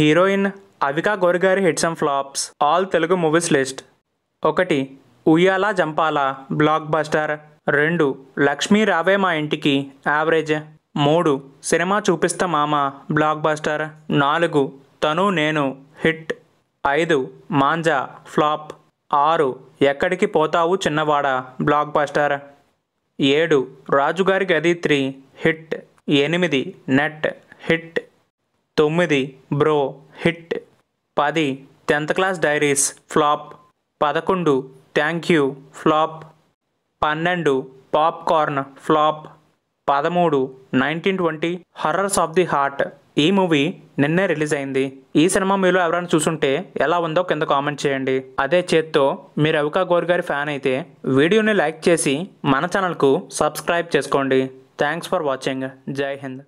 heroine Avika గోరిగారి hits and flops all Telugu movies list ఒకటి Uyyala జంపాల block buster రెండు లక్ష్మీ రావే మా ఇంటికి యావరేజ్ మూడు సినిమా చూపిస్తా మామ బ్లాక్ బస్టర్ నాలుగు తను నేను హిట్ ఐదు మాంజా ఫ్లాప్ ఆరు ఎక్కడికి పోతావు చిన్నవాడ బ్లాక్ బస్టర్ ఏడు రాజుగారి గది త్రీ హిట్ ఎనిమిది నెట్ హిట్ తొమ్మిది బ్రో హిట్ పది టెన్త్ క్లాస్ డైరీస్ ఫ్లాప్ పదకొండు థ్యాంక్ యూ ఫ్లాప్ పన్నెండు పాప్కార్న్ ఫ్లాప్ పదమూడు nineteen twenty horrors of the heart ఈ మూవీ నిన్నే రిలీజ్ అయింది ఈ సినిమా మీలో ఎవరైనా చూసుంటే ఎలా ఉందో కింద కామెంట్ చేయండి అదే చేత్తో మీరు అవికా గోర్ గారి ఫ్యాన్ అయితే వీడియోని లైక్ చేసి మన ఛానల్కు సబ్స్క్రైబ్ చేసుకోండి థ్యాంక్స్ ఫర్ వాచింగ్ జై హింద్